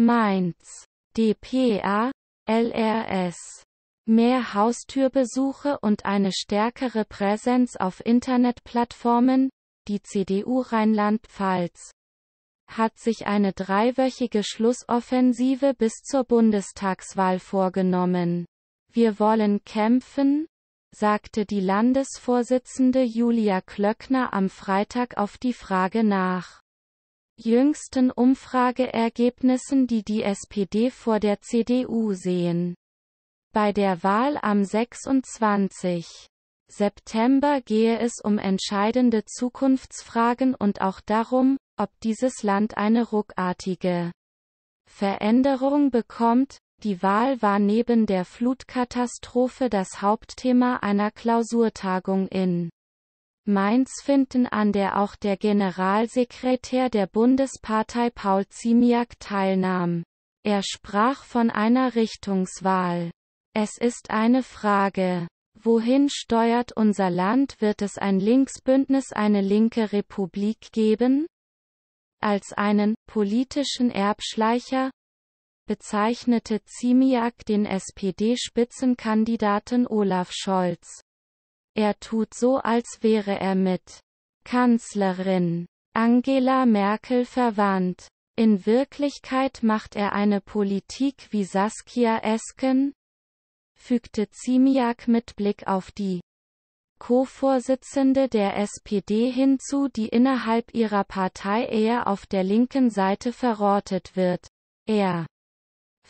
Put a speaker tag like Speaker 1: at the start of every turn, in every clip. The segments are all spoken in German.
Speaker 1: Mainz. DPA, LRS. Mehr Haustürbesuche und eine stärkere Präsenz auf Internetplattformen, die CDU Rheinland-Pfalz hat sich eine dreiwöchige Schlussoffensive bis zur Bundestagswahl vorgenommen. Wir wollen kämpfen, sagte die Landesvorsitzende Julia Klöckner am Freitag auf die Frage nach jüngsten Umfrageergebnissen, die die SPD vor der CDU sehen. Bei der Wahl am 26. September gehe es um entscheidende Zukunftsfragen und auch darum, ob dieses Land eine ruckartige Veränderung bekommt. Die Wahl war neben der Flutkatastrophe das Hauptthema einer Klausurtagung in Mainz finden an der auch der Generalsekretär der Bundespartei Paul Ziemiak teilnahm. Er sprach von einer Richtungswahl. Es ist eine Frage. Wohin steuert unser Land? Wird es ein Linksbündnis, eine linke Republik geben? Als einen politischen Erbschleicher bezeichnete Ziemiak den SPD-Spitzenkandidaten Olaf Scholz. Er tut so, als wäre er mit Kanzlerin Angela Merkel verwandt. In Wirklichkeit macht er eine Politik wie Saskia Esken, fügte Ziemiak mit Blick auf die Co-Vorsitzende der SPD hinzu, die innerhalb ihrer Partei eher auf der linken Seite verortet wird. Er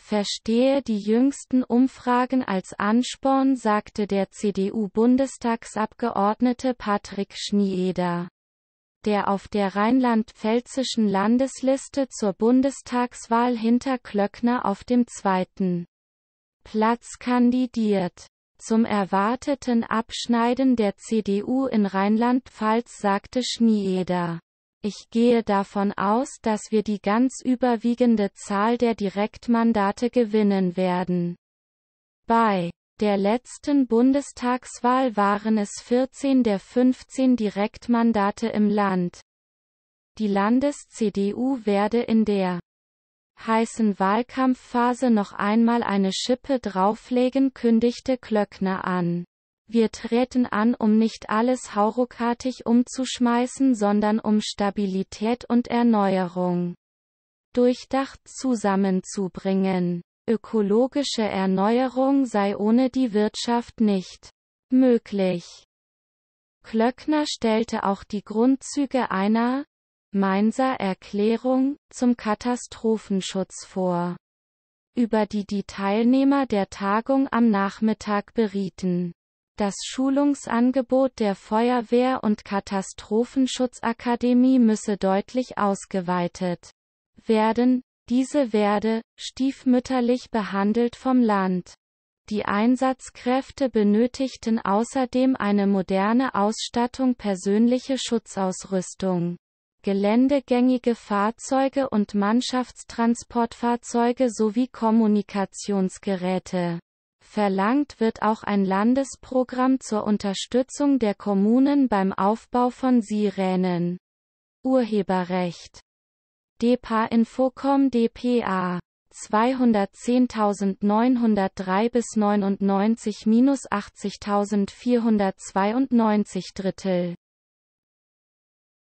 Speaker 1: verstehe die jüngsten Umfragen als Ansporn, sagte der CDU-Bundestagsabgeordnete Patrick Schnieder der auf der rheinland-pfälzischen Landesliste zur Bundestagswahl hinter Klöckner auf dem zweiten Platz kandidiert. Zum erwarteten Abschneiden der CDU in Rheinland-Pfalz sagte Schnieder. Ich gehe davon aus, dass wir die ganz überwiegende Zahl der Direktmandate gewinnen werden. Bei der letzten Bundestagswahl waren es 14 der 15 Direktmandate im Land. Die Landes-CDU werde in der heißen Wahlkampfphase noch einmal eine Schippe drauflegen, kündigte Klöckner an. Wir treten an, um nicht alles hauruckartig umzuschmeißen, sondern um Stabilität und Erneuerung durchdacht zusammenzubringen. Ökologische Erneuerung sei ohne die Wirtschaft nicht möglich. Klöckner stellte auch die Grundzüge einer Mainzer Erklärung zum Katastrophenschutz vor, über die die Teilnehmer der Tagung am Nachmittag berieten. Das Schulungsangebot der Feuerwehr und Katastrophenschutzakademie müsse deutlich ausgeweitet werden, diese werde stiefmütterlich behandelt vom Land. Die Einsatzkräfte benötigten außerdem eine moderne Ausstattung persönliche Schutzausrüstung. Geländegängige Fahrzeuge und Mannschaftstransportfahrzeuge sowie Kommunikationsgeräte. Verlangt wird auch ein Landesprogramm zur Unterstützung der Kommunen beim Aufbau von Sirenen. Urheberrecht. DEPA Infocom DPA 210.903 bis 99 minus 80.492 Drittel.